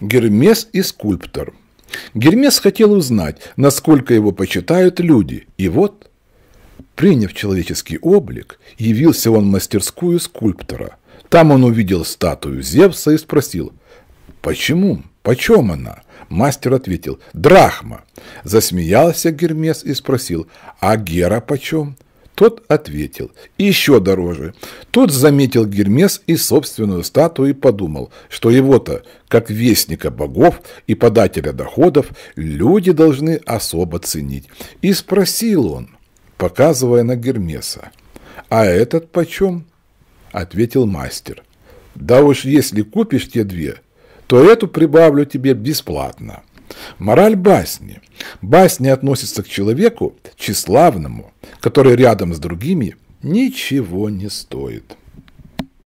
Гермес и скульптор. Гермес хотел узнать, насколько его почитают люди, и вот, приняв человеческий облик, явился он в мастерскую скульптора. Там он увидел статую Зевса и спросил, «Почему? Почем она?» Мастер ответил, «Драхма». Засмеялся Гермес и спросил, «А Гера почем?» Тот ответил. еще дороже. Тот заметил Гермес и собственную статую и подумал, что его-то, как вестника богов и подателя доходов, люди должны особо ценить. И спросил он, показывая на Гермеса. «А этот почем?» – ответил мастер. «Да уж, если купишь те две, то эту прибавлю тебе бесплатно». Мораль басни. Басня относится к человеку тщеславному, который рядом с другими ничего не стоит.